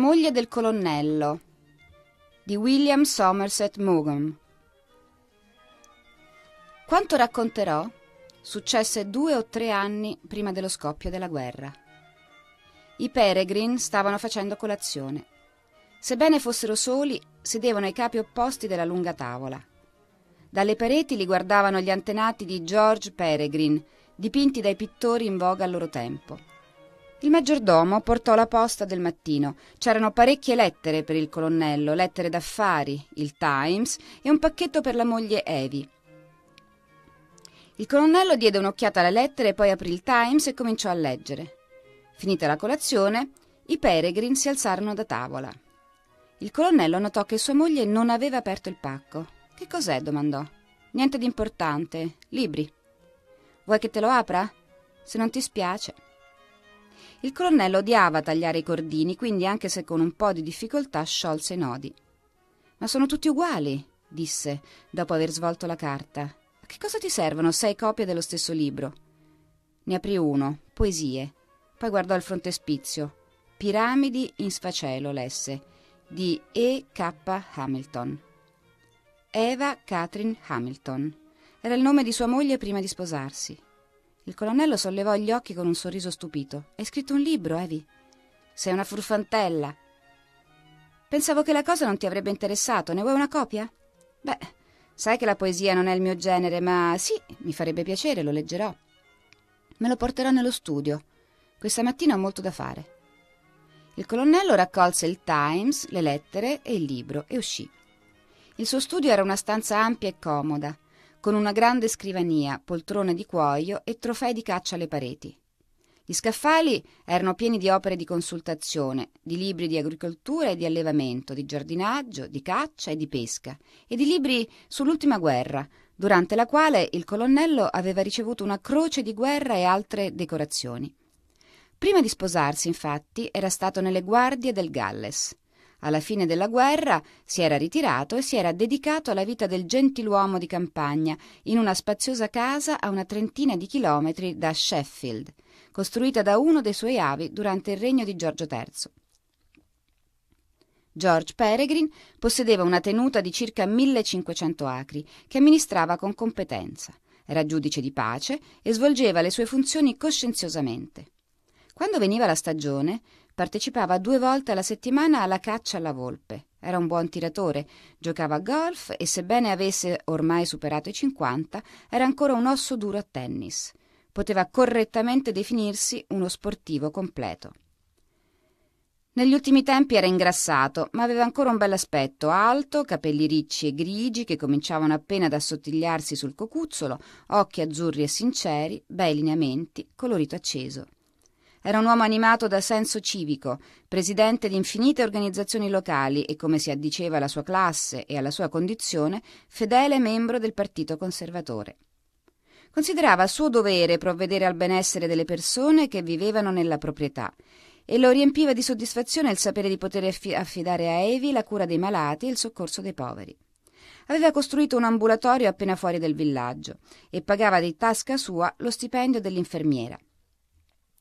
Moglie del colonnello di William Somerset Maugham. Quanto racconterò successe due o tre anni prima dello scoppio della guerra. I Peregrine stavano facendo colazione. Sebbene fossero soli, sedevano ai capi opposti della lunga tavola. Dalle pareti li guardavano gli antenati di George Peregrine, dipinti dai pittori in voga al loro tempo. Il maggiordomo portò la posta del mattino. C'erano parecchie lettere per il colonnello, lettere d'affari, il Times e un pacchetto per la moglie Evi. Il colonnello diede un'occhiata alle lettere, poi aprì il Times e cominciò a leggere. Finita la colazione, i Peregrin si alzarono da tavola. Il colonnello notò che sua moglie non aveva aperto il pacco. Che cos'è? domandò. Niente di importante. Libri. Vuoi che te lo apra? Se non ti spiace. Il colonnello odiava tagliare i cordini, quindi anche se con un po' di difficoltà sciolse i nodi. Ma sono tutti uguali, disse, dopo aver svolto la carta. A che cosa ti servono sei copie dello stesso libro? Ne aprì uno, poesie. Poi guardò il frontespizio. Piramidi in sfacelo, lesse, di E. K. Hamilton. Eva Catherine Hamilton. Era il nome di sua moglie prima di sposarsi. Il colonnello sollevò gli occhi con un sorriso stupito. Hai scritto un libro, Evi? Sei una furfantella. Pensavo che la cosa non ti avrebbe interessato. Ne vuoi una copia? Beh, sai che la poesia non è il mio genere, ma sì, mi farebbe piacere, lo leggerò. Me lo porterò nello studio. Questa mattina ho molto da fare. Il colonnello raccolse il Times, le lettere e il libro e uscì. Il suo studio era una stanza ampia e comoda con una grande scrivania, poltrone di cuoio e trofei di caccia alle pareti. Gli scaffali erano pieni di opere di consultazione, di libri di agricoltura e di allevamento, di giardinaggio, di caccia e di pesca, e di libri sull'ultima guerra, durante la quale il colonnello aveva ricevuto una croce di guerra e altre decorazioni. Prima di sposarsi, infatti, era stato nelle guardie del Galles. Alla fine della guerra si era ritirato e si era dedicato alla vita del gentiluomo di campagna in una spaziosa casa a una trentina di chilometri da Sheffield, costruita da uno dei suoi avi durante il regno di Giorgio III. George Peregrine possedeva una tenuta di circa 1500 acri che amministrava con competenza. Era giudice di pace e svolgeva le sue funzioni coscienziosamente. Quando veniva la stagione, Partecipava due volte alla settimana alla caccia alla volpe. Era un buon tiratore, giocava a golf e sebbene avesse ormai superato i 50, era ancora un osso duro a tennis. Poteva correttamente definirsi uno sportivo completo. Negli ultimi tempi era ingrassato, ma aveva ancora un bell'aspetto, alto, capelli ricci e grigi che cominciavano appena ad assottigliarsi sul cocuzzolo, occhi azzurri e sinceri, bei lineamenti, colorito acceso. Era un uomo animato da senso civico, presidente di infinite organizzazioni locali e, come si addiceva alla sua classe e alla sua condizione, fedele membro del Partito Conservatore. Considerava suo dovere provvedere al benessere delle persone che vivevano nella proprietà e lo riempiva di soddisfazione il sapere di poter affidare a Evi la cura dei malati e il soccorso dei poveri aveva costruito un ambulatorio appena fuori del villaggio e pagava di tasca sua lo stipendio dell'infermiera.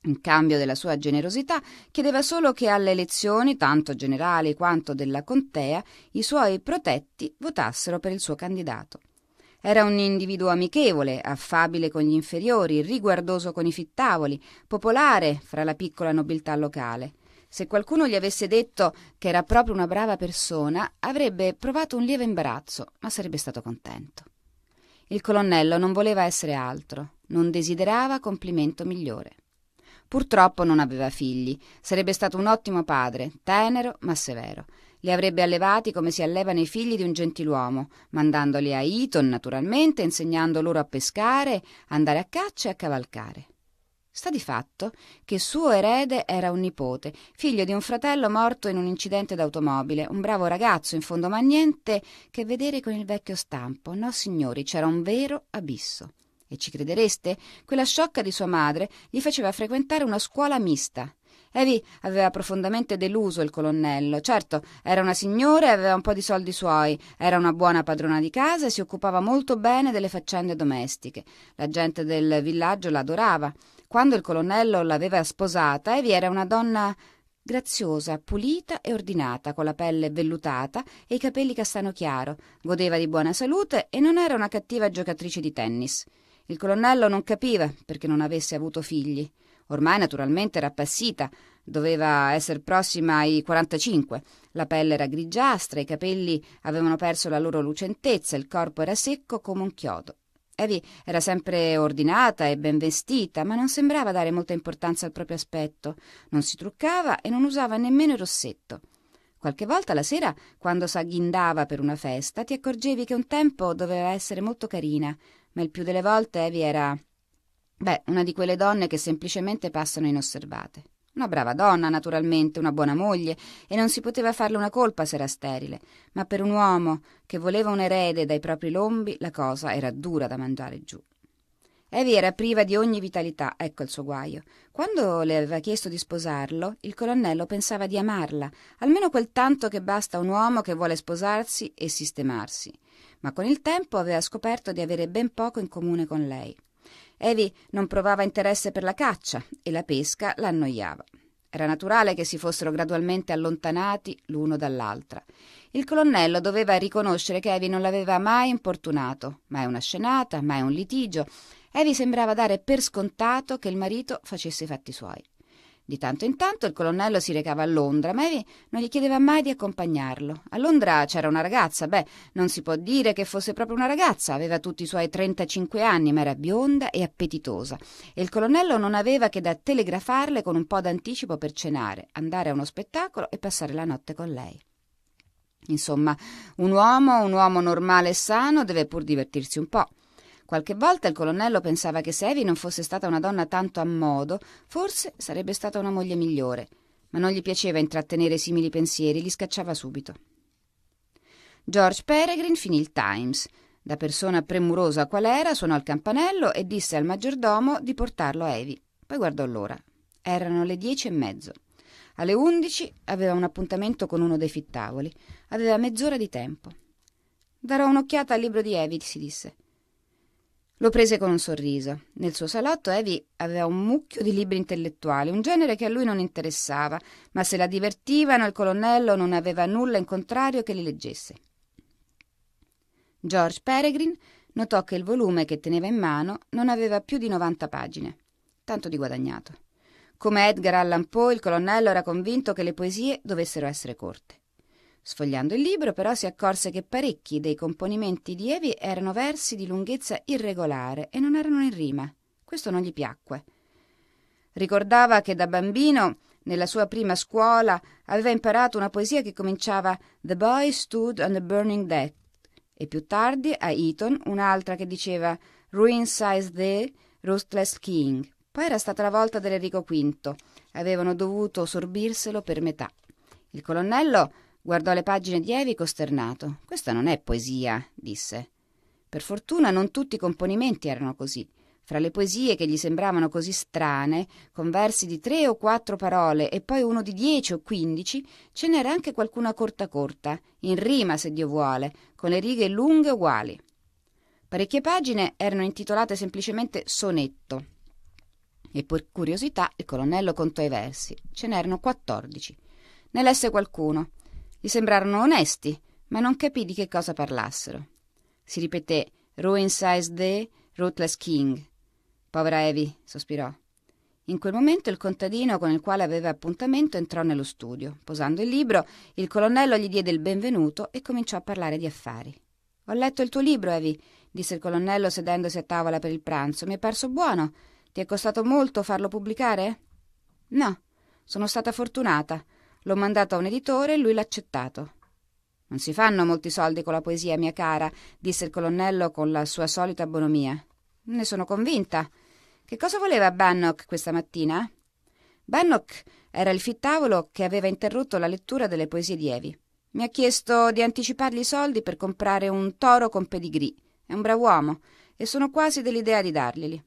In cambio della sua generosità chiedeva solo che alle elezioni, tanto generali quanto della contea, i suoi protetti votassero per il suo candidato. Era un individuo amichevole, affabile con gli inferiori, riguardoso con i fittavoli, popolare fra la piccola nobiltà locale. Se qualcuno gli avesse detto che era proprio una brava persona, avrebbe provato un lieve imbarazzo, ma sarebbe stato contento. Il colonnello non voleva essere altro, non desiderava complimento migliore. Purtroppo non aveva figli, sarebbe stato un ottimo padre, tenero ma severo. Li avrebbe allevati come si allevano i figli di un gentiluomo, mandandoli a Eton naturalmente, insegnando loro a pescare, andare a caccia e a cavalcare. Sta di fatto che suo erede era un nipote, figlio di un fratello morto in un incidente d'automobile, un bravo ragazzo in fondo ma niente che vedere con il vecchio stampo. No, signori, c'era un vero abisso. E ci credereste? Quella sciocca di sua madre gli faceva frequentare una scuola mista. Evi aveva profondamente deluso il colonnello. Certo, era una signora e aveva un po' di soldi suoi, era una buona padrona di casa e si occupava molto bene delle faccende domestiche. La gente del villaggio la adorava. Quando il colonnello l'aveva sposata, Evi era una donna graziosa, pulita e ordinata, con la pelle vellutata e i capelli castano chiaro. Godeva di buona salute e non era una cattiva giocatrice di tennis. Il colonnello non capiva perché non avesse avuto figli. Ormai naturalmente era appassita, doveva essere prossima ai 45. La pelle era grigiastra, i capelli avevano perso la loro lucentezza, il corpo era secco come un chiodo. Evi eh era sempre ordinata e ben vestita, ma non sembrava dare molta importanza al proprio aspetto. Non si truccava e non usava nemmeno il rossetto. Qualche volta la sera, quando s'agghindava per una festa, ti accorgevi che un tempo doveva essere molto carina, ma il più delle volte Evie era, beh, una di quelle donne che semplicemente passano inosservate. Una brava donna, naturalmente, una buona moglie, e non si poteva farle una colpa se era sterile, ma per un uomo che voleva un erede dai propri lombi la cosa era dura da mangiare giù. Evie era priva di ogni vitalità, ecco il suo guaio. Quando le aveva chiesto di sposarlo, il colonnello pensava di amarla, almeno quel tanto che basta a un uomo che vuole sposarsi e sistemarsi ma con il tempo aveva scoperto di avere ben poco in comune con lei. Evi non provava interesse per la caccia e la pesca la annoiava. Era naturale che si fossero gradualmente allontanati l'uno dall'altra. Il colonnello doveva riconoscere che Evi non l'aveva mai importunato, mai una scenata, mai un litigio. Evi sembrava dare per scontato che il marito facesse i fatti suoi. Di tanto in tanto il colonnello si recava a Londra, ma Evie non gli chiedeva mai di accompagnarlo. A Londra c'era una ragazza, beh, non si può dire che fosse proprio una ragazza, aveva tutti i suoi 35 anni, ma era bionda e appetitosa. E il colonnello non aveva che da telegrafarle con un po' d'anticipo per cenare, andare a uno spettacolo e passare la notte con lei. Insomma, un uomo, un uomo normale e sano, deve pur divertirsi un po'. Qualche volta il colonnello pensava che se Evi non fosse stata una donna tanto a modo, forse sarebbe stata una moglie migliore, ma non gli piaceva intrattenere simili pensieri, li scacciava subito. George Peregrine finì il Times. Da persona premurosa qual era, suonò il campanello e disse al maggiordomo di portarlo a Evi. Poi guardò l'ora. Erano le dieci e mezzo. Alle undici aveva un appuntamento con uno dei fittavoli. Aveva mezz'ora di tempo. Darò un'occhiata al libro di Evi, si disse. Lo prese con un sorriso. Nel suo salotto Evi aveva un mucchio di libri intellettuali, un genere che a lui non interessava, ma se la divertivano il colonnello non aveva nulla in contrario che li leggesse. George Peregrine notò che il volume che teneva in mano non aveva più di 90 pagine. Tanto di guadagnato. Come Edgar Allan Poe, il colonnello era convinto che le poesie dovessero essere corte. Sfogliando il libro però si accorse che parecchi dei componimenti di Evi erano versi di lunghezza irregolare e non erano in rima. Questo non gli piacque. Ricordava che da bambino, nella sua prima scuola, aveva imparato una poesia che cominciava The boy stood on the burning deck e più tardi a Eton un'altra che diceva Ruin size the ruthless king. Poi era stata la volta dell'Erico V. Avevano dovuto sorbirselo per metà. Il colonnello Guardò le pagine di Evi costernato. Questa non è poesia, disse. Per fortuna non tutti i componimenti erano così. Fra le poesie che gli sembravano così strane, con versi di tre o quattro parole e poi uno di dieci o quindici, ce n'era anche qualcuna corta corta, in rima se Dio vuole, con le righe lunghe uguali. Parecchie pagine erano intitolate semplicemente sonetto. E per curiosità il colonnello contò i versi. Ce n'erano quattordici. Ne lesse qualcuno. Gli sembrarono onesti, ma non capì di che cosa parlassero. Si ripeté Ruin Size Day, Ruthless King. Povera Evi, sospirò. In quel momento il contadino con il quale aveva appuntamento entrò nello studio. Posando il libro, il colonnello gli diede il benvenuto e cominciò a parlare di affari. Ho letto il tuo libro, Evi, disse il colonnello sedendosi a tavola per il pranzo. Mi è parso buono. Ti è costato molto farlo pubblicare? No, sono stata fortunata. L'ho mandato a un editore e lui l'ha accettato. Non si fanno molti soldi con la poesia, mia cara, disse il colonnello con la sua solita bonomia. Ne sono convinta. Che cosa voleva Bannock questa mattina? Bannock era il fittavolo che aveva interrotto la lettura delle poesie di Evi. Mi ha chiesto di anticipargli i soldi per comprare un toro con pedigree. È un bravo uomo e sono quasi dell'idea di darglieli.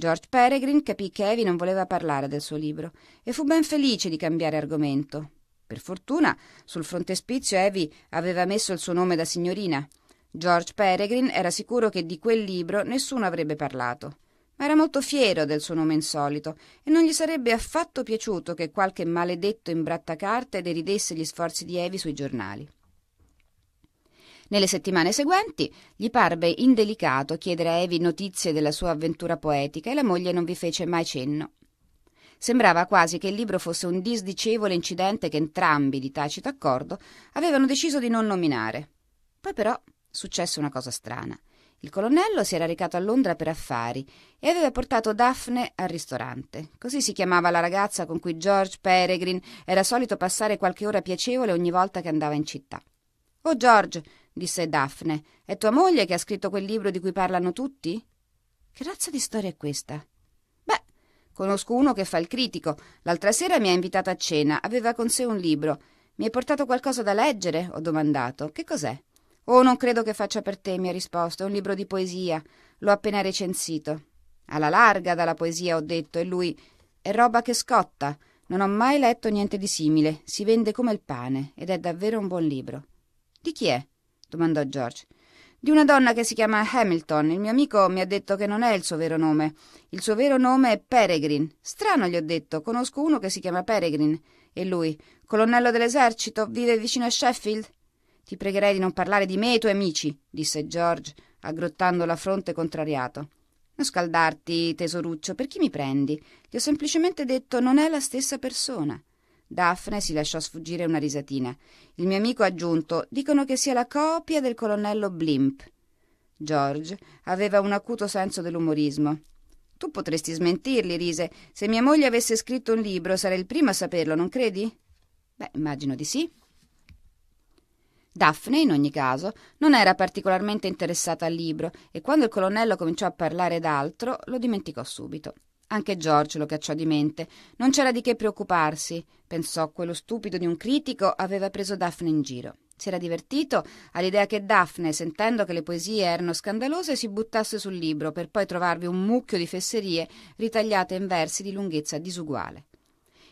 George Peregrine capì che Evie non voleva parlare del suo libro e fu ben felice di cambiare argomento. Per fortuna, sul frontespizio Evie aveva messo il suo nome da signorina. George Peregrine era sicuro che di quel libro nessuno avrebbe parlato. Ma era molto fiero del suo nome insolito e non gli sarebbe affatto piaciuto che qualche maledetto imbrattacarte deridesse gli sforzi di Evie sui giornali. Nelle settimane seguenti gli parve indelicato chiedere a Evi notizie della sua avventura poetica e la moglie non vi fece mai cenno. Sembrava quasi che il libro fosse un disdicevole incidente che entrambi, di tacito accordo, avevano deciso di non nominare. Poi però successe una cosa strana. Il colonnello si era recato a Londra per affari e aveva portato Daphne al ristorante. Così si chiamava la ragazza con cui George Peregrine era solito passare qualche ora piacevole ogni volta che andava in città. Oh George, disse Daphne. È tua moglie che ha scritto quel libro di cui parlano tutti? Che razza di storia è questa? Beh, conosco uno che fa il critico. L'altra sera mi ha invitato a cena, aveva con sé un libro. Mi hai portato qualcosa da leggere? ho domandato. Che cos'è? Oh, non credo che faccia per te, mi ha risposto. È un libro di poesia. L'ho appena recensito. Alla larga dalla poesia, ho detto, e lui. È roba che scotta. Non ho mai letto niente di simile. Si vende come il pane ed è davvero un buon libro. Di chi è? domandò George. Di una donna che si chiama Hamilton. Il mio amico mi ha detto che non è il suo vero nome. Il suo vero nome è Peregrine. Strano, gli ho detto. Conosco uno che si chiama Peregrine. E lui, colonnello dell'esercito, vive vicino a Sheffield? Ti pregherei di non parlare di me e i tuoi amici, disse George, aggrottando la fronte contrariato. Non scaldarti, tesoruccio, per chi mi prendi? Gli ho semplicemente detto non è la stessa persona. Daphne si lasciò sfuggire una risatina. Il mio amico ha aggiunto: Dicono che sia la copia del colonnello Blimp. George aveva un acuto senso dell'umorismo. Tu potresti smentirli, rise. Se mia moglie avesse scritto un libro, sarei il primo a saperlo, non credi? Beh, immagino di sì. Daphne, in ogni caso, non era particolarmente interessata al libro e quando il colonnello cominciò a parlare d'altro lo dimenticò subito. Anche George lo cacciò di mente. Non c'era di che preoccuparsi, pensò quello stupido di un critico aveva preso Daphne in giro. Si era divertito all'idea che Daphne, sentendo che le poesie erano scandalose, si buttasse sul libro per poi trovarvi un mucchio di fesserie ritagliate in versi di lunghezza disuguale.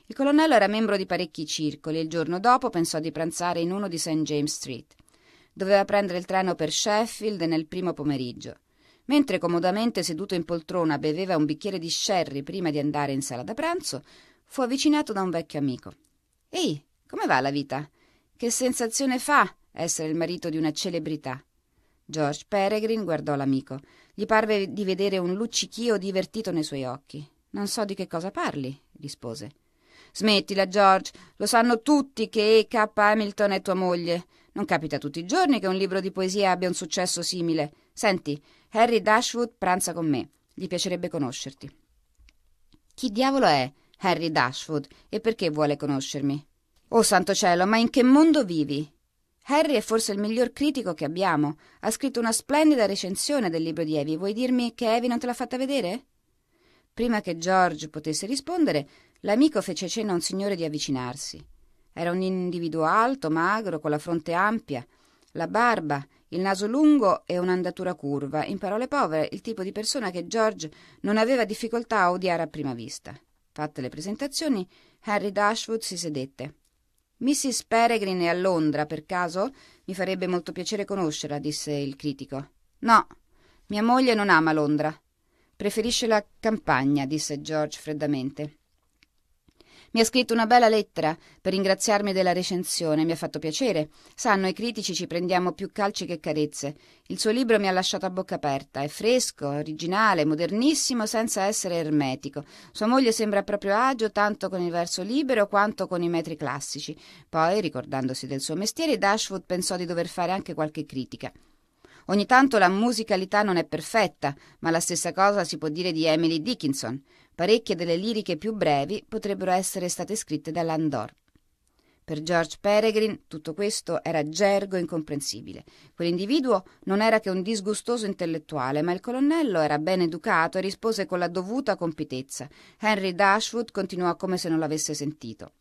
Il colonnello era membro di parecchi circoli e il giorno dopo pensò di pranzare in uno di St. James Street. Doveva prendere il treno per Sheffield nel primo pomeriggio. Mentre comodamente seduto in poltrona beveva un bicchiere di sherry prima di andare in sala da pranzo, fu avvicinato da un vecchio amico. Ehi, come va la vita? Che sensazione fa essere il marito di una celebrità? George Peregrin guardò l'amico. Gli parve di vedere un luccichio divertito nei suoi occhi. Non so di che cosa parli, rispose. Smettila, George. Lo sanno tutti che E.K. Hamilton è tua moglie. Non capita tutti i giorni che un libro di poesia abbia un successo simile. Senti, Harry Dashwood pranza con me. Gli piacerebbe conoscerti. Chi diavolo è Harry Dashwood e perché vuole conoscermi? Oh santo cielo, ma in che mondo vivi? Harry è forse il miglior critico che abbiamo. Ha scritto una splendida recensione del libro di Evie. Vuoi dirmi che Evie non te l'ha fatta vedere? Prima che George potesse rispondere, l'amico fece cenno a un signore di avvicinarsi. Era un individuo alto, magro, con la fronte ampia, la barba il naso lungo e un'andatura curva, in parole povere, il tipo di persona che George non aveva difficoltà a odiare a prima vista. Fatte le presentazioni, Harry Dashwood si sedette. Mrs. Peregrine è a Londra, per caso? Mi farebbe molto piacere conoscerla, disse il critico. No, mia moglie non ama Londra. Preferisce la campagna, disse George freddamente. Mi ha scritto una bella lettera per ringraziarmi della recensione, mi ha fatto piacere. Sanno, i critici ci prendiamo più calci che carezze. Il suo libro mi ha lasciato a bocca aperta. È fresco, originale, modernissimo, senza essere ermetico. Sua moglie sembra a proprio agio tanto con il verso libero quanto con i metri classici. Poi, ricordandosi del suo mestiere, Dashwood pensò di dover fare anche qualche critica. Ogni tanto la musicalità non è perfetta, ma la stessa cosa si può dire di Emily Dickinson. Parecchie delle liriche più brevi potrebbero essere state scritte da Landor. Per George Peregrine tutto questo era gergo incomprensibile. Quell'individuo non era che un disgustoso intellettuale, ma il colonnello era ben educato e rispose con la dovuta compitezza. Henry Dashwood continuò come se non l'avesse sentito.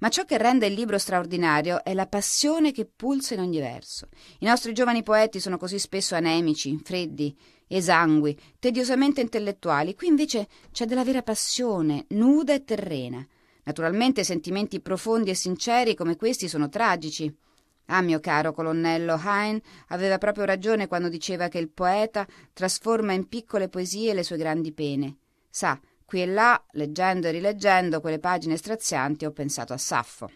Ma ciò che rende il libro straordinario è la passione che pulsa in ogni verso. I nostri giovani poeti sono così spesso anemici, freddi, esangui, tediosamente intellettuali. Qui invece c'è della vera passione, nuda e terrena. Naturalmente sentimenti profondi e sinceri come questi sono tragici. Ah, mio caro colonnello, Heine aveva proprio ragione quando diceva che il poeta trasforma in piccole poesie le sue grandi pene. Sa, qui e là, leggendo e rileggendo quelle pagine strazianti, ho pensato a Saffo.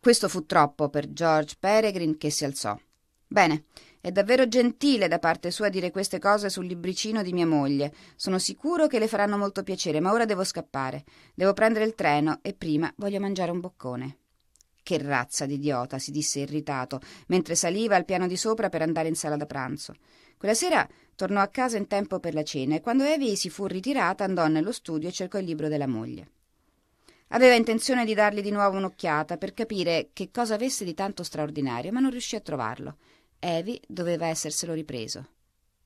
Questo fu troppo per George Peregrin che si alzò. Bene, è davvero gentile da parte sua dire queste cose sul libricino di mia moglie. Sono sicuro che le faranno molto piacere, ma ora devo scappare. Devo prendere il treno e prima voglio mangiare un boccone. Che razza di idiota, si disse irritato, mentre saliva al piano di sopra per andare in sala da pranzo. Quella sera tornò a casa in tempo per la cena e quando Evie si fu ritirata andò nello studio e cercò il libro della moglie. Aveva intenzione di dargli di nuovo un'occhiata per capire che cosa avesse di tanto straordinario, ma non riuscì a trovarlo. Evi doveva esserselo ripreso.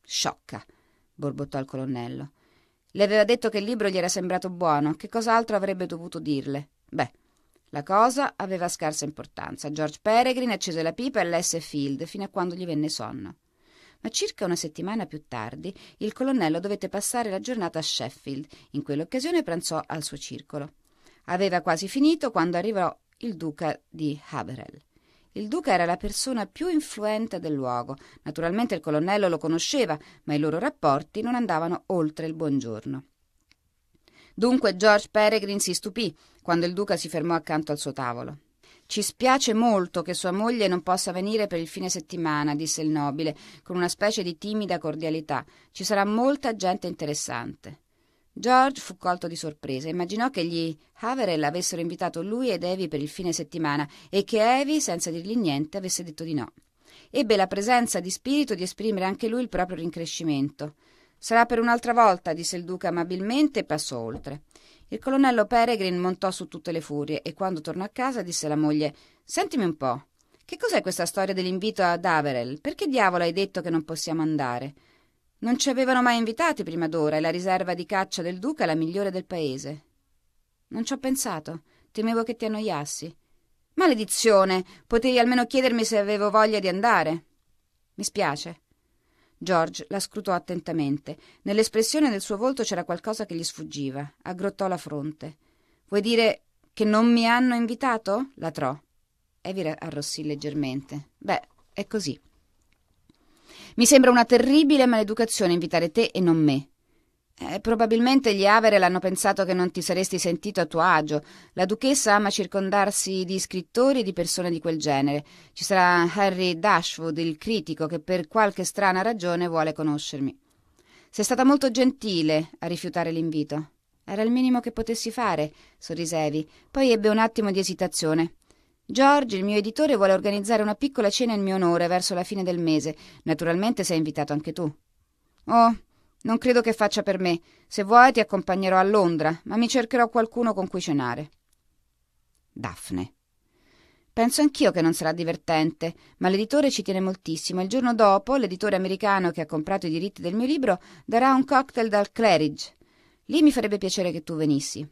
Sciocca, borbottò il colonnello. Le aveva detto che il libro gli era sembrato buono, che cos'altro avrebbe dovuto dirle? Beh, la cosa aveva scarsa importanza. George Peregrine accese la pipa e lesse Field fino a quando gli venne sonno. Ma circa una settimana più tardi il colonnello dovette passare la giornata a Sheffield. In quell'occasione pranzò al suo circolo. Aveva quasi finito quando arrivò il duca di Haverhill. Il duca era la persona più influente del luogo. Naturalmente il colonnello lo conosceva, ma i loro rapporti non andavano oltre il buongiorno. Dunque George Peregrin si stupì quando il duca si fermò accanto al suo tavolo. Ci spiace molto che sua moglie non possa venire per il fine settimana, disse il nobile, con una specie di timida cordialità. Ci sarà molta gente interessante. George fu colto di sorpresa. Immaginò che gli Haverell avessero invitato lui ed Evie per il fine settimana e che Evie, senza dirgli niente, avesse detto di no. Ebbe la presenza di spirito di esprimere anche lui il proprio rincrescimento. Sarà per un'altra volta, disse il duca amabilmente e passò oltre. Il colonnello Peregrin montò su tutte le furie e quando tornò a casa disse alla moglie: Sentimi un po'. Che cos'è questa storia dell'invito ad Haverell? Perché diavolo hai detto che non possiamo andare? Non ci avevano mai invitati prima d'ora e la riserva di caccia del duca è la migliore del paese. Non ci ho pensato, temevo che ti annoiassi. Maledizione, potevi almeno chiedermi se avevo voglia di andare. Mi spiace. George la scrutò attentamente. Nell'espressione del suo volto c'era qualcosa che gli sfuggiva. Aggrottò la fronte. Vuoi dire che non mi hanno invitato? Latrò. trò. Evira arrossì leggermente. Beh, è così. Mi sembra una terribile maleducazione invitare te e non me. Eh, probabilmente gli Avere l'hanno pensato che non ti saresti sentito a tuo agio. La duchessa ama circondarsi di scrittori e di persone di quel genere. Ci sarà Harry Dashwood, il critico, che per qualche strana ragione vuole conoscermi. Sei stata molto gentile a rifiutare l'invito. Era il minimo che potessi fare, sorrisevi. Poi ebbe un attimo di esitazione. George, il mio editore, vuole organizzare una piccola cena in mio onore verso la fine del mese. Naturalmente sei invitato anche tu. Oh, non credo che faccia per me. Se vuoi ti accompagnerò a Londra, ma mi cercherò qualcuno con cui cenare. Daphne. Penso anch'io che non sarà divertente, ma l'editore ci tiene moltissimo. Il giorno dopo, l'editore americano che ha comprato i diritti del mio libro darà un cocktail dal Claridge. Lì mi farebbe piacere che tu venissi.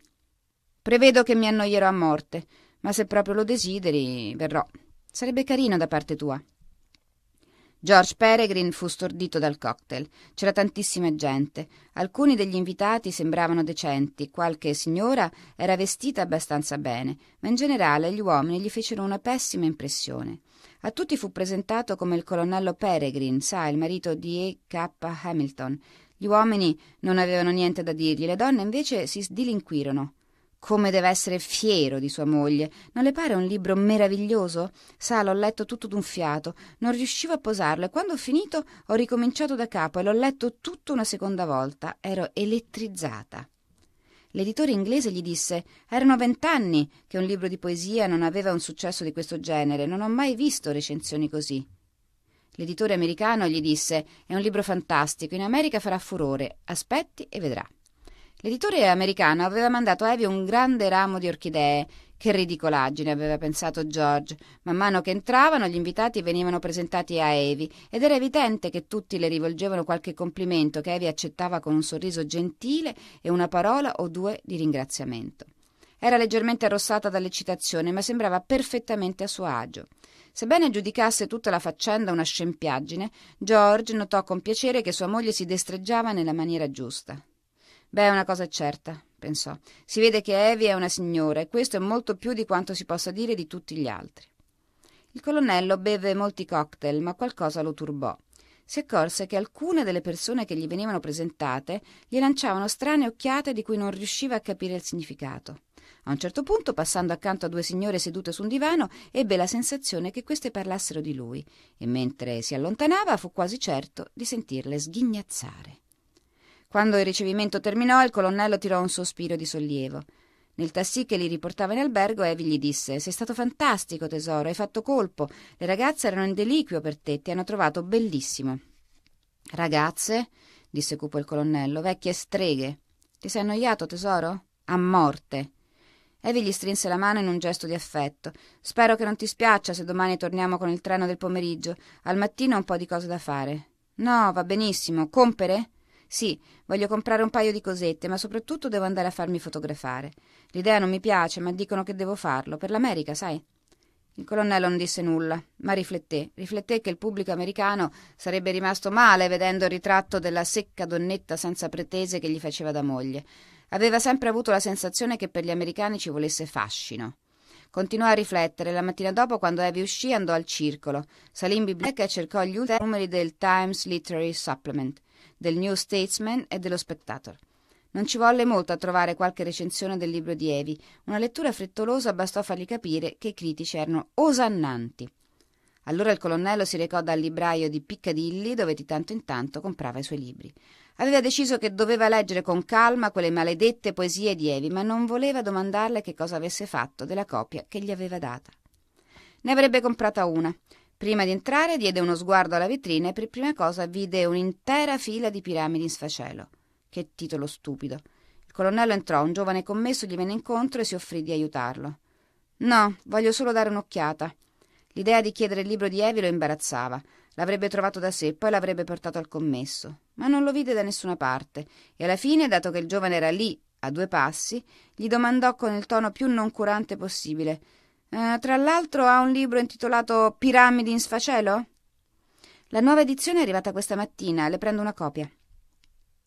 Prevedo che mi annoierò a morte ma se proprio lo desideri, verrò. Sarebbe carino da parte tua. George Peregrin fu stordito dal cocktail. C'era tantissima gente. Alcuni degli invitati sembravano decenti, qualche signora era vestita abbastanza bene, ma in generale gli uomini gli fecero una pessima impressione. A tutti fu presentato come il colonnello Peregrin, sa, il marito di E. K. Hamilton. Gli uomini non avevano niente da dirgli, le donne invece si sdilinquirono come deve essere fiero di sua moglie. Non le pare un libro meraviglioso? Sa, l'ho letto tutto d'un fiato, non riuscivo a posarlo e quando ho finito ho ricominciato da capo e l'ho letto tutto una seconda volta. Ero elettrizzata. L'editore inglese gli disse erano vent'anni che un libro di poesia non aveva un successo di questo genere, non ho mai visto recensioni così. L'editore americano gli disse è un libro fantastico, in America farà furore, aspetti e vedrà. L'editore americano aveva mandato a Evie un grande ramo di orchidee. Che ridicolaggine, aveva pensato George. Man mano che entravano, gli invitati venivano presentati a Evie ed era evidente che tutti le rivolgevano qualche complimento che Evie accettava con un sorriso gentile e una parola o due di ringraziamento. Era leggermente arrossata dall'eccitazione, ma sembrava perfettamente a suo agio. Sebbene giudicasse tutta la faccenda una scempiaggine, George notò con piacere che sua moglie si destreggiava nella maniera giusta. Beh, una cosa è certa, pensò. Si vede che Evie è una signora e questo è molto più di quanto si possa dire di tutti gli altri. Il colonnello beve molti cocktail, ma qualcosa lo turbò. Si accorse che alcune delle persone che gli venivano presentate gli lanciavano strane occhiate di cui non riusciva a capire il significato. A un certo punto, passando accanto a due signore sedute su un divano, ebbe la sensazione che queste parlassero di lui, e mentre si allontanava fu quasi certo di sentirle sghignazzare. Quando il ricevimento terminò, il colonnello tirò un sospiro di sollievo. Nel tassì che li riportava in albergo, Evie gli disse: Sei stato fantastico, tesoro, hai fatto colpo. Le ragazze erano in deliquio per te, ti hanno trovato bellissimo. Ragazze, disse cupo il colonnello, vecchie streghe. Ti sei annoiato, tesoro? A morte. Evie gli strinse la mano in un gesto di affetto. Spero che non ti spiaccia se domani torniamo con il treno del pomeriggio. Al mattino ho un po' di cose da fare. No, va benissimo. Compere? Sì, voglio comprare un paio di cosette, ma soprattutto devo andare a farmi fotografare. L'idea non mi piace, ma dicono che devo farlo, per l'America, sai? Il colonnello non disse nulla, ma rifletté, rifletté che il pubblico americano sarebbe rimasto male vedendo il ritratto della secca donnetta senza pretese che gli faceva da moglie. Aveva sempre avuto la sensazione che per gli americani ci volesse fascino. Continuò a riflettere. La mattina dopo, quando Evie uscì, andò al circolo. Salì in biblioteca e cercò gli ultimi numeri del Times Literary Supplement del New Statesman e dello Spectator. Non ci volle molto a trovare qualche recensione del libro di Evi. Una lettura frettolosa bastò a fargli capire che i critici erano osannanti. Allora il colonnello si recò dal libraio di Piccadilly, dove di tanto in tanto comprava i suoi libri. Aveva deciso che doveva leggere con calma quelle maledette poesie di Evi, ma non voleva domandarle che cosa avesse fatto della copia che gli aveva data. Ne avrebbe comprata una Prima di entrare diede uno sguardo alla vetrina e per prima cosa vide un'intera fila di piramidi in sfacelo. Che titolo stupido. Il colonnello entrò, un giovane commesso gli venne incontro e si offrì di aiutarlo. No, voglio solo dare un'occhiata. L'idea di chiedere il libro di Evi lo imbarazzava. L'avrebbe trovato da sé, poi l'avrebbe portato al commesso. Ma non lo vide da nessuna parte e alla fine, dato che il giovane era lì, a due passi, gli domandò con il tono più noncurante possibile eh, tra l'altro ha un libro intitolato Piramidi in sfacelo? La nuova edizione è arrivata questa mattina, le prendo una copia.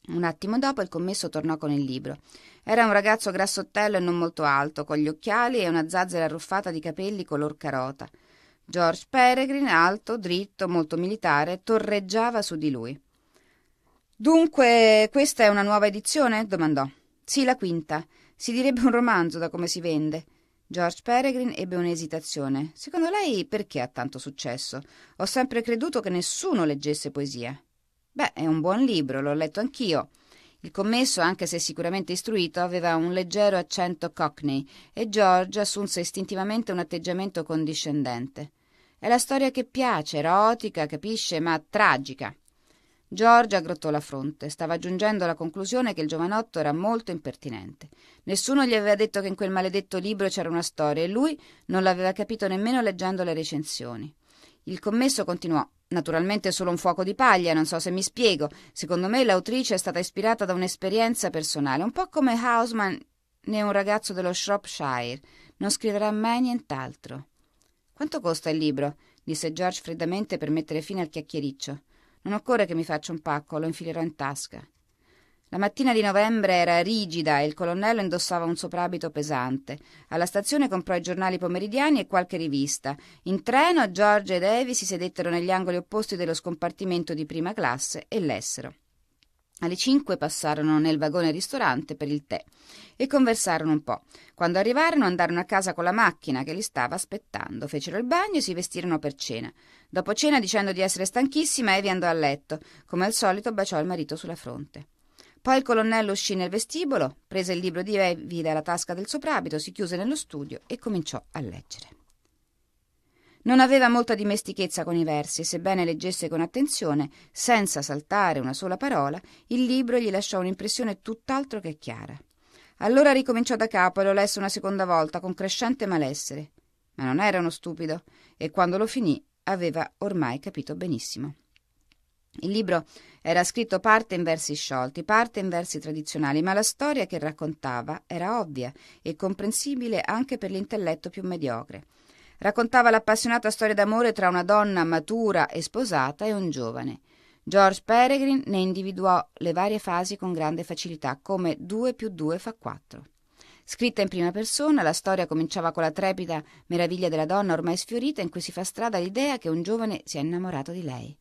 Un attimo dopo il commesso tornò con il libro. Era un ragazzo grassottello e non molto alto, con gli occhiali e una zazzera arruffata di capelli color carota. George Peregrine, alto, dritto, molto militare, torreggiava su di lui. Dunque, questa è una nuova edizione? domandò. Sì, la quinta. Si direbbe un romanzo da come si vende. George Peregrine ebbe un'esitazione. Secondo lei perché ha tanto successo? Ho sempre creduto che nessuno leggesse poesia. Beh, è un buon libro, l'ho letto anch'io. Il commesso, anche se sicuramente istruito, aveva un leggero accento cockney e George assunse istintivamente un atteggiamento condiscendente. È la storia che piace, erotica, capisce, ma tragica. Giorgia aggrottò la fronte. Stava giungendo alla conclusione che il giovanotto era molto impertinente. Nessuno gli aveva detto che in quel maledetto libro c'era una storia e lui non l'aveva capito nemmeno leggendo le recensioni. Il commesso continuò. Naturalmente è solo un fuoco di paglia, non so se mi spiego. Secondo me l'autrice è stata ispirata da un'esperienza personale, un po' come Hausman né un ragazzo dello Shropshire. Non scriverà mai nient'altro. Quanto costa il libro? disse George freddamente per mettere fine al chiacchiericcio. Non occorre che mi faccia un pacco, lo infilerò in tasca. La mattina di novembre era rigida e il colonnello indossava un soprabito pesante. Alla stazione comprò i giornali pomeridiani e qualche rivista. In treno George ed Evi si sedettero negli angoli opposti dello scompartimento di prima classe e lessero. Alle 5 passarono nel vagone ristorante per il tè e conversarono un po'. Quando arrivarono andarono a casa con la macchina che li stava aspettando, fecero il bagno e si vestirono per cena. Dopo cena, dicendo di essere stanchissima, Evi andò a letto. Come al solito baciò il marito sulla fronte. Poi il colonnello uscì nel vestibolo, prese il libro di Evi dalla tasca del soprabito, si chiuse nello studio e cominciò a leggere. Non aveva molta dimestichezza con i versi, e sebbene leggesse con attenzione, senza saltare una sola parola, il libro gli lasciò un'impressione tutt'altro che chiara. Allora ricominciò da capo e lo lesse una seconda volta con crescente malessere. Ma non era uno stupido, e quando lo finì aveva ormai capito benissimo. Il libro era scritto parte in versi sciolti, parte in versi tradizionali, ma la storia che raccontava era ovvia e comprensibile anche per l'intelletto più mediocre. Raccontava l'appassionata storia d'amore tra una donna matura e sposata e un giovane. George Peregrine ne individuò le varie fasi con grande facilità, come 2 più 2 fa 4. Scritta in prima persona, la storia cominciava con la trepida meraviglia della donna ormai sfiorita in cui si fa strada l'idea che un giovane sia innamorato di lei.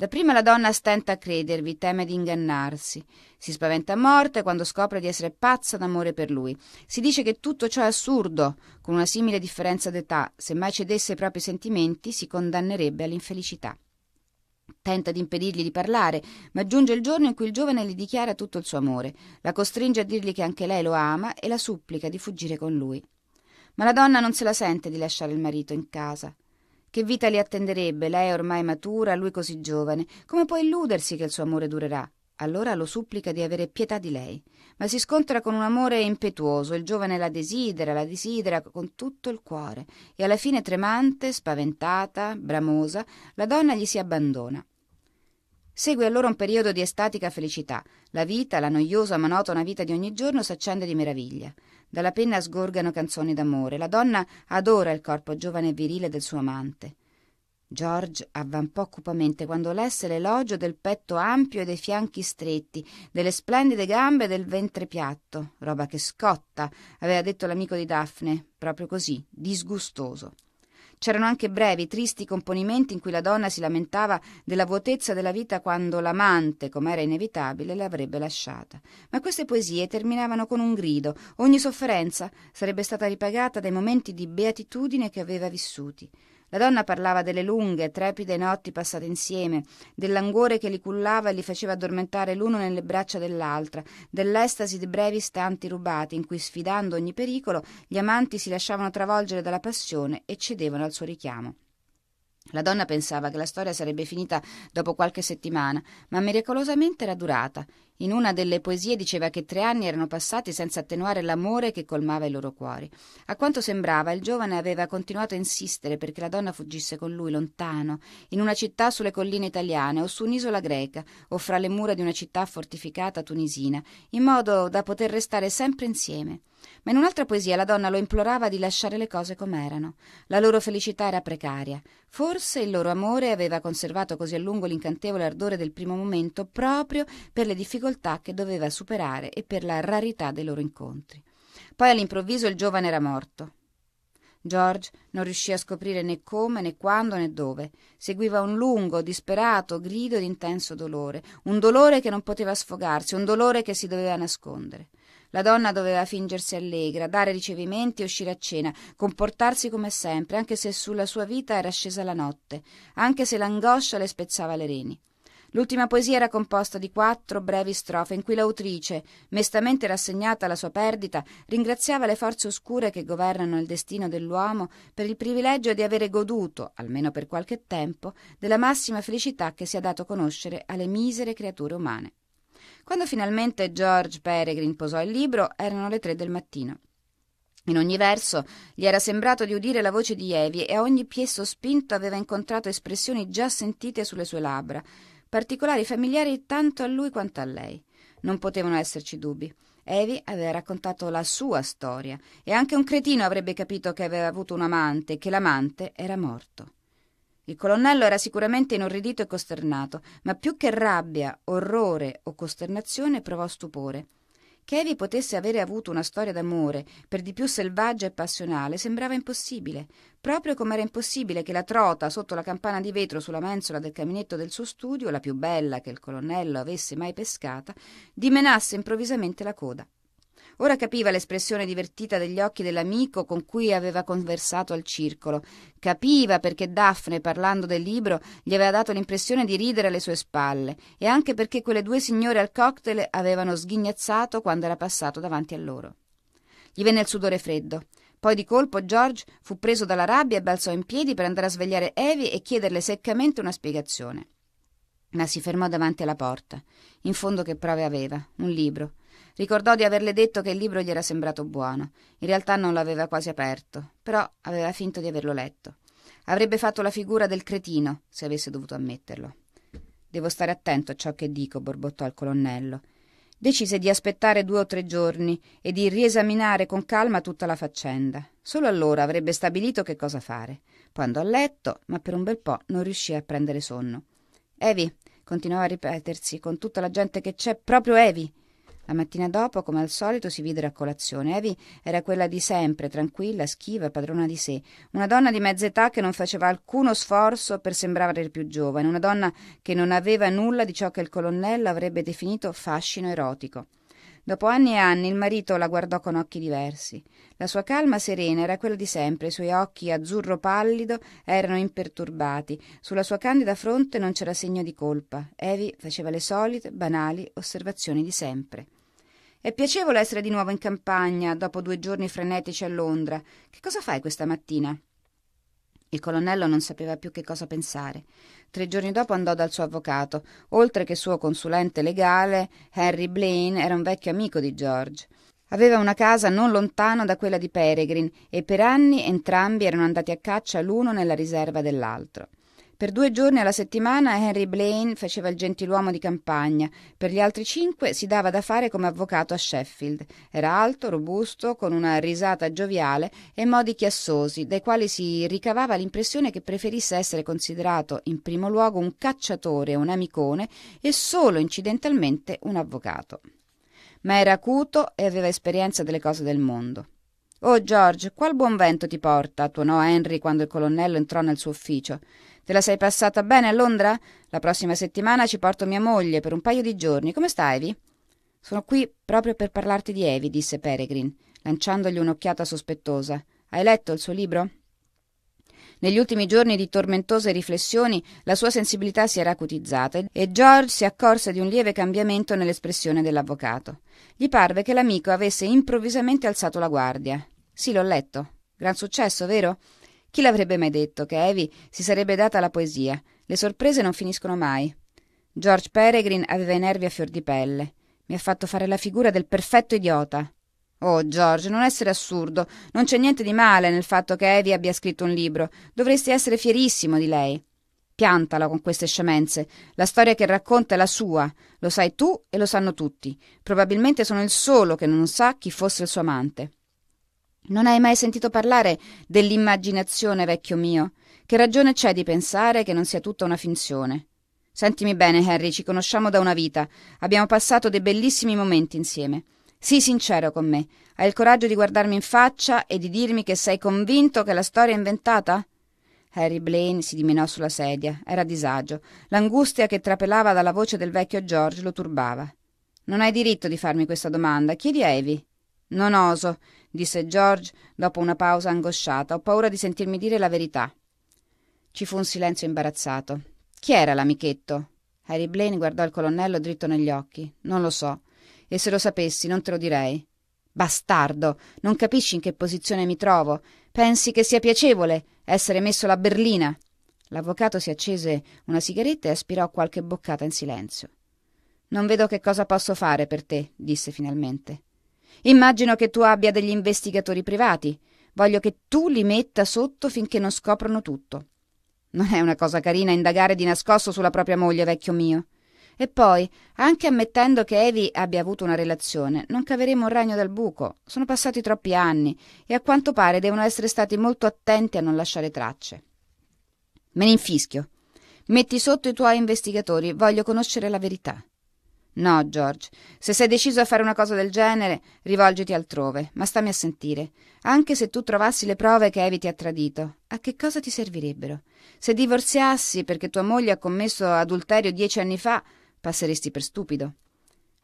Dapprima la donna stenta a credervi, teme di ingannarsi. Si spaventa a morte quando scopre di essere pazza d'amore per lui. Si dice che tutto ciò è assurdo, con una simile differenza d'età. Se mai cedesse ai propri sentimenti, si condannerebbe all'infelicità. Tenta di impedirgli di parlare, ma giunge il giorno in cui il giovane le dichiara tutto il suo amore. La costringe a dirgli che anche lei lo ama e la supplica di fuggire con lui. Ma la donna non se la sente di lasciare il marito in casa. Che vita li attenderebbe, lei ormai matura, lui così giovane? Come può illudersi che il suo amore durerà? Allora lo supplica di avere pietà di lei, ma si scontra con un amore impetuoso, il giovane la desidera, la desidera con tutto il cuore, e alla fine tremante, spaventata, bramosa, la donna gli si abbandona Segue allora un periodo di estatica felicità. La vita, la noiosa, monotona vita di ogni giorno, s'accende di meraviglia. Dalla penna sgorgano canzoni d'amore. La donna adora il corpo giovane e virile del suo amante. George avvampò cupamente quando lesse l'elogio del petto ampio e dei fianchi stretti, delle splendide gambe e del ventre piatto, roba che scotta, aveva detto l'amico di Daphne, proprio così, disgustoso. C'erano anche brevi, tristi componimenti in cui la donna si lamentava della vuotezza della vita quando l'amante, com'era inevitabile, l'avrebbe lasciata. Ma queste poesie terminavano con un grido. Ogni sofferenza sarebbe stata ripagata dai momenti di beatitudine che aveva vissuti. La donna parlava delle lunghe, trepide notti passate insieme, del languore che li cullava e li faceva addormentare l'uno nelle braccia dell'altra, dell'estasi di brevi istanti rubati in cui, sfidando ogni pericolo, gli amanti si lasciavano travolgere dalla passione e cedevano al suo richiamo. La donna pensava che la storia sarebbe finita dopo qualche settimana, ma miracolosamente era durata. In una delle poesie diceva che tre anni erano passati senza attenuare l'amore che colmava i loro cuori. A quanto sembrava, il giovane aveva continuato a insistere perché la donna fuggisse con lui lontano, in una città sulle colline italiane o su un'isola greca o fra le mura di una città fortificata tunisina, in modo da poter restare sempre insieme. Ma in un'altra poesia la donna lo implorava di lasciare le cose com'erano. La loro felicità era precaria. Forse il loro amore aveva conservato così a lungo l'incantevole ardore del primo momento proprio per le difficoltà che doveva superare e per la rarità dei loro incontri. Poi all'improvviso il giovane era morto. George non riuscì a scoprire né come, né quando, né dove. Seguiva un lungo, disperato grido di intenso dolore, un dolore che non poteva sfogarsi, un dolore che si doveva nascondere. La donna doveva fingersi allegra, dare ricevimenti e uscire a cena, comportarsi come sempre, anche se sulla sua vita era scesa la notte, anche se l'angoscia le spezzava le reni. L'ultima poesia era composta di quattro brevi strofe in cui l'autrice, mestamente rassegnata alla sua perdita, ringraziava le forze oscure che governano il destino dell'uomo per il privilegio di avere goduto, almeno per qualche tempo, della massima felicità che si è dato conoscere alle misere creature umane. Quando finalmente George Peregrine posò il libro, erano le tre del mattino. In ogni verso gli era sembrato di udire la voce di Evie e a ogni pie sospinto aveva incontrato espressioni già sentite sulle sue labbra, particolari familiari tanto a lui quanto a lei. Non potevano esserci dubbi. Evie aveva raccontato la sua storia e anche un cretino avrebbe capito che aveva avuto un amante e che l'amante era morto. Il colonnello era sicuramente inorridito e costernato, ma più che rabbia, orrore o costernazione provò stupore. Che Evi potesse avere avuto una storia d'amore, per di più selvaggia e passionale, sembrava impossibile, proprio come era impossibile che la trota sotto la campana di vetro sulla mensola del caminetto del suo studio, la più bella che il colonnello avesse mai pescata, dimenasse improvvisamente la coda. Ora capiva l'espressione divertita degli occhi dell'amico con cui aveva conversato al circolo. Capiva perché Daphne, parlando del libro, gli aveva dato l'impressione di ridere alle sue spalle e anche perché quelle due signore al cocktail avevano sghignazzato quando era passato davanti a loro. Gli venne il sudore freddo. Poi di colpo George fu preso dalla rabbia e balzò in piedi per andare a svegliare Evie e chiederle seccamente una spiegazione. Ma si fermò davanti alla porta. In fondo che prove aveva? Un libro. Ricordò di averle detto che il libro gli era sembrato buono. In realtà non l'aveva quasi aperto, però aveva finto di averlo letto. Avrebbe fatto la figura del cretino se avesse dovuto ammetterlo. Devo stare attento a ciò che dico, borbottò il colonnello. Decise di aspettare due o tre giorni e di riesaminare con calma tutta la faccenda. Solo allora avrebbe stabilito che cosa fare. Poi andò a letto, ma per un bel po' non riuscì a prendere sonno. Evi, continuò a ripetersi con tutta la gente che c'è, proprio Evi. La mattina dopo, come al solito, si videro a colazione. Evi era quella di sempre, tranquilla, schiva, padrona di sé. Una donna di mezza età che non faceva alcuno sforzo per sembrare più giovane. Una donna che non aveva nulla di ciò che il colonnello avrebbe definito fascino erotico. Dopo anni e anni il marito la guardò con occhi diversi. La sua calma serena era quella di sempre, i suoi occhi azzurro pallido erano imperturbati, sulla sua candida fronte non c'era segno di colpa. Evi faceva le solite, banali osservazioni di sempre. È piacevole essere di nuovo in campagna dopo due giorni frenetici a Londra. Che cosa fai questa mattina? Il colonnello non sapeva più che cosa pensare. Tre giorni dopo andò dal suo avvocato. Oltre che suo consulente legale, Harry Blaine era un vecchio amico di George. Aveva una casa non lontano da quella di Peregrine e per anni entrambi erano andati a caccia l'uno nella riserva dell'altro. Per due giorni alla settimana Henry Blaine faceva il gentiluomo di campagna, per gli altri cinque si dava da fare come avvocato a Sheffield. Era alto, robusto, con una risata gioviale e modi chiassosi, dai quali si ricavava l'impressione che preferisse essere considerato in primo luogo un cacciatore, un amicone e solo incidentalmente un avvocato. Ma era acuto e aveva esperienza delle cose del mondo. Oh George, qual buon vento ti porta? tuonò Henry quando il colonnello entrò nel suo ufficio. Te la sei passata bene a Londra? La prossima settimana ci porto mia moglie per un paio di giorni. Come sta Evie? Sono qui proprio per parlarti di Evie, disse Peregrine, lanciandogli un'occhiata sospettosa. Hai letto il suo libro? Negli ultimi giorni di tormentose riflessioni la sua sensibilità si era acutizzata e George si accorse di un lieve cambiamento nell'espressione dell'avvocato. Gli parve che l'amico avesse improvvisamente alzato la guardia. Sì, l'ho letto. Gran successo, vero? Chi l'avrebbe mai detto che Evi si sarebbe data alla poesia? Le sorprese non finiscono mai. George Peregrine aveva i nervi a fior di pelle. Mi ha fatto fare la figura del perfetto idiota. Oh, George, non essere assurdo. Non c'è niente di male nel fatto che Evi abbia scritto un libro. Dovresti essere fierissimo di lei. Piantala con queste scemenze. La storia che racconta è la sua. Lo sai tu e lo sanno tutti. Probabilmente sono il solo che non sa chi fosse il suo amante. Non hai mai sentito parlare dell'immaginazione, vecchio mio? Che ragione c'è di pensare che non sia tutta una finzione? Sentimi bene, Harry, ci conosciamo da una vita. Abbiamo passato dei bellissimi momenti insieme. Sii sincero con me. Hai il coraggio di guardarmi in faccia e di dirmi che sei convinto che la storia è inventata? Harry Blaine si dimenò sulla sedia. Era a disagio. L'angustia che trapelava dalla voce del vecchio George lo turbava. Non hai diritto di farmi questa domanda. Chiedi a Evie. Non oso disse George dopo una pausa angosciata. Ho paura di sentirmi dire la verità. Ci fu un silenzio imbarazzato. Chi era l'amichetto? Harry Blaine guardò il colonnello dritto negli occhi. Non lo so. E se lo sapessi, non te lo direi. Bastardo, non capisci in che posizione mi trovo. Pensi che sia piacevole essere messo la berlina? L'avvocato si accese una sigaretta e aspirò qualche boccata in silenzio. Non vedo che cosa posso fare per te, disse finalmente. Immagino che tu abbia degli investigatori privati. Voglio che tu li metta sotto finché non scoprono tutto. Non è una cosa carina indagare di nascosto sulla propria moglie, vecchio mio. E poi, anche ammettendo che Evi abbia avuto una relazione, non caveremo un ragno dal buco. Sono passati troppi anni e a quanto pare devono essere stati molto attenti a non lasciare tracce. Me ne infischio. Metti sotto i tuoi investigatori, voglio conoscere la verità. No, George, se sei deciso a fare una cosa del genere, rivolgiti altrove, ma stammi a sentire. Anche se tu trovassi le prove che Evi ti ha tradito, a che cosa ti servirebbero? Se divorziassi perché tua moglie ha commesso adulterio dieci anni fa, passeresti per stupido.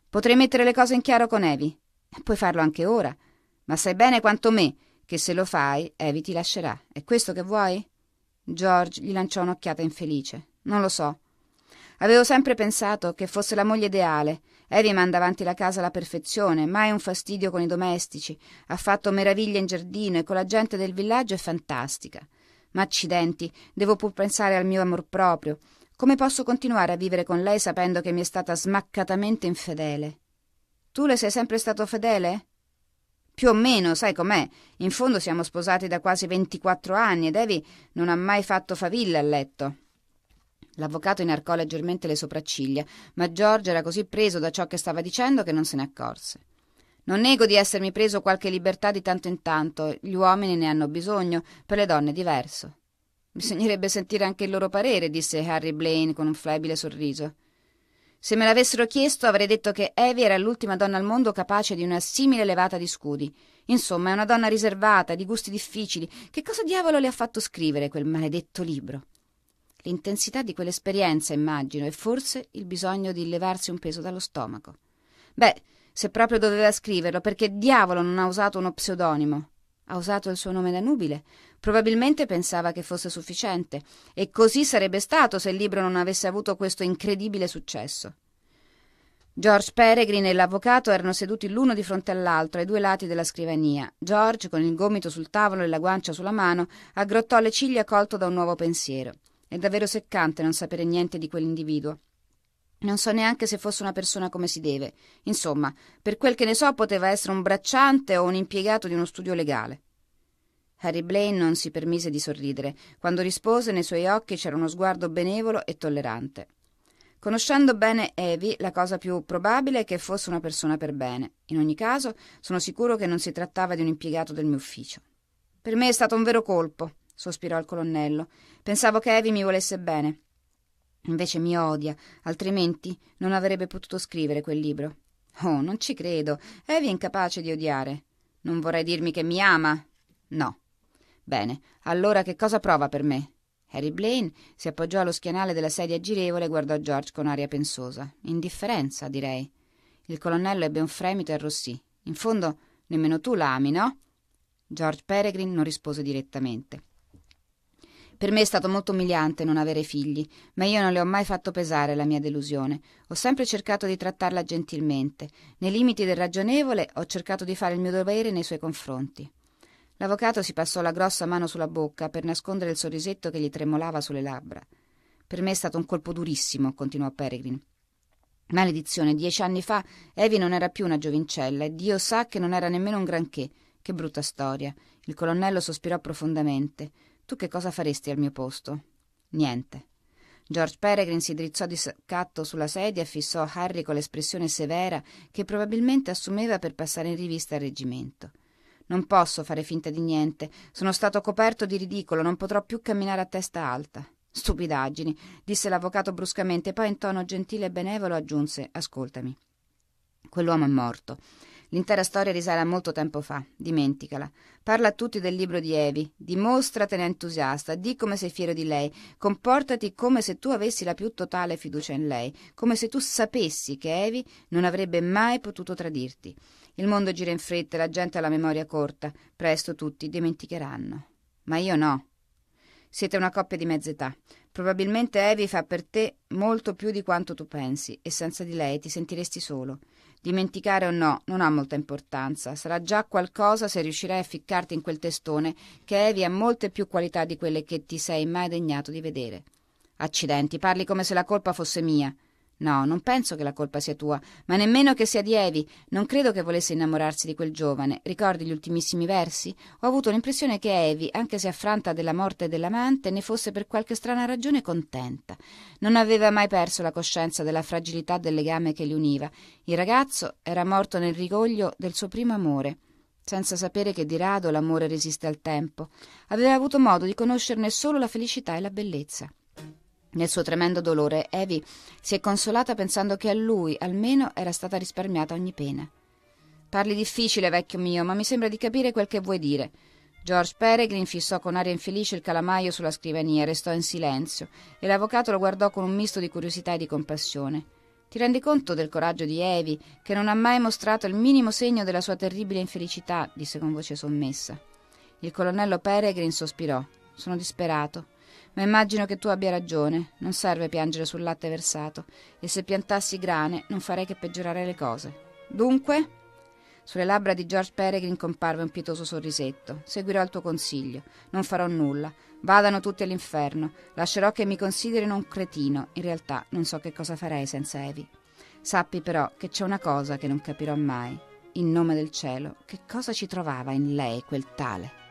Potrei mettere le cose in chiaro con Evi. Puoi farlo anche ora. Ma sai bene quanto me che se lo fai, Evi ti lascerà. È questo che vuoi? George gli lanciò un'occhiata infelice. Non lo so. Avevo sempre pensato che fosse la moglie ideale. Evi manda avanti la casa alla perfezione, mai un fastidio con i domestici, ha fatto meraviglie in giardino e con la gente del villaggio è fantastica. Ma accidenti, devo pur pensare al mio amor proprio. Come posso continuare a vivere con lei sapendo che mi è stata smaccatamente infedele? Tu le sei sempre stato fedele? Più o meno, sai com'è. In fondo siamo sposati da quasi 24 anni ed Evi non ha mai fatto faville a letto. L'avvocato inarcò leggermente le sopracciglia, ma George era così preso da ciò che stava dicendo che non se ne accorse. Non nego di essermi preso qualche libertà di tanto in tanto, gli uomini ne hanno bisogno, per le donne è diverso. Bisognerebbe sentire anche il loro parere, disse Harry Blaine con un flebile sorriso. Se me l'avessero chiesto avrei detto che Evie era l'ultima donna al mondo capace di una simile levata di scudi. Insomma, è una donna riservata, di gusti difficili. Che cosa diavolo le ha fatto scrivere quel maledetto libro? l'intensità di quell'esperienza, immagino, e forse il bisogno di levarsi un peso dallo stomaco. Beh, se proprio doveva scriverlo, perché diavolo non ha usato uno pseudonimo? Ha usato il suo nome da nubile. Probabilmente pensava che fosse sufficiente, e così sarebbe stato se il libro non avesse avuto questo incredibile successo. George Peregrine e l'avvocato erano seduti l'uno di fronte all'altro ai due lati della scrivania. George, con il gomito sul tavolo e la guancia sulla mano, aggrottò le ciglia colto da un nuovo pensiero. È davvero seccante non sapere niente di quell'individuo. Non so neanche se fosse una persona come si deve. Insomma, per quel che ne so, poteva essere un bracciante o un impiegato di uno studio legale. Harry Blaine non si permise di sorridere. Quando rispose, nei suoi occhi c'era uno sguardo benevolo e tollerante. Conoscendo bene Evie, la cosa più probabile è che fosse una persona per bene. In ogni caso, sono sicuro che non si trattava di un impiegato del mio ufficio. Per me è stato un vero colpo sospirò il colonnello. Pensavo che Evi mi volesse bene. Invece mi odia, altrimenti non avrebbe potuto scrivere quel libro. Oh, non ci credo. Evi è incapace di odiare. Non vorrei dirmi che mi ama. No. Bene, allora che cosa prova per me? Harry Blaine si appoggiò allo schienale della sedia girevole e guardò George con aria pensosa. Indifferenza, direi. Il colonnello ebbe un fremito e arrossì. In fondo, nemmeno tu l'ami, no? George Peregrin non rispose direttamente. Per me è stato molto umiliante non avere figli, ma io non le ho mai fatto pesare la mia delusione. Ho sempre cercato di trattarla gentilmente. Nei limiti del ragionevole ho cercato di fare il mio dovere nei suoi confronti. L'avvocato si passò la grossa mano sulla bocca per nascondere il sorrisetto che gli tremolava sulle labbra. Per me è stato un colpo durissimo, continuò Peregrin. Maledizione, dieci anni fa Evi non era più una giovincella e Dio sa che non era nemmeno un granché. Che brutta storia. Il colonnello sospirò profondamente. Tu che cosa faresti al mio posto? Niente. George Peregrin si drizzò di scatto sulla sedia e fissò Harry con l'espressione severa che probabilmente assumeva per passare in rivista al reggimento. Non posso fare finta di niente. Sono stato coperto di ridicolo, non potrò più camminare a testa alta. Stupidaggini, disse l'avvocato bruscamente, poi in tono gentile e benevolo aggiunse Ascoltami. Quell'uomo è morto. L'intera storia risale a molto tempo fa, dimenticala. Parla a tutti del libro di Evi, dimostratene entusiasta, di come sei fiero di lei, comportati come se tu avessi la più totale fiducia in lei, come se tu sapessi che Evi non avrebbe mai potuto tradirti. Il mondo gira in fretta, la gente ha la memoria corta, presto tutti dimenticheranno. Ma io no. Siete una coppia di mezz'età. Probabilmente Evi fa per te molto più di quanto tu pensi e senza di lei ti sentiresti solo. Dimenticare o no non ha molta importanza, sarà già qualcosa se riuscirai a ficcarti in quel testone che Evi ha molte più qualità di quelle che ti sei mai degnato di vedere. Accidenti, parli come se la colpa fosse mia. No, non penso che la colpa sia tua, ma nemmeno che sia di Evi. Non credo che volesse innamorarsi di quel giovane. Ricordi gli ultimissimi versi? Ho avuto l'impressione che Evi, anche se affranta della morte dell'amante, ne fosse per qualche strana ragione contenta. Non aveva mai perso la coscienza della fragilità del legame che li univa. Il ragazzo era morto nel rigoglio del suo primo amore senza sapere che di rado l'amore resiste al tempo. Aveva avuto modo di conoscerne solo la felicità e la bellezza. Nel suo tremendo dolore, Evie si è consolata pensando che a lui, almeno, era stata risparmiata ogni pena. Parli difficile, vecchio mio, ma mi sembra di capire quel che vuoi dire. George Peregrine fissò con aria infelice il calamaio sulla scrivania restò in silenzio, e l'avvocato lo guardò con un misto di curiosità e di compassione. Ti rendi conto del coraggio di Evie, che non ha mai mostrato il minimo segno della sua terribile infelicità? disse con voce sommessa. Il colonnello Peregrine sospirò. Sono disperato, ma immagino che tu abbia ragione, non serve piangere sul latte versato, e se piantassi grane non farei che peggiorare le cose. Dunque? Sulle labbra di George Peregrine comparve un pietoso sorrisetto. Seguirò il tuo consiglio, non farò nulla. Vadano tutti all'inferno, lascerò che mi considerino un cretino. In realtà non so che cosa farei senza Evi. Sappi però che c'è una cosa che non capirò mai. In nome del cielo, che cosa ci trovava in lei quel tale?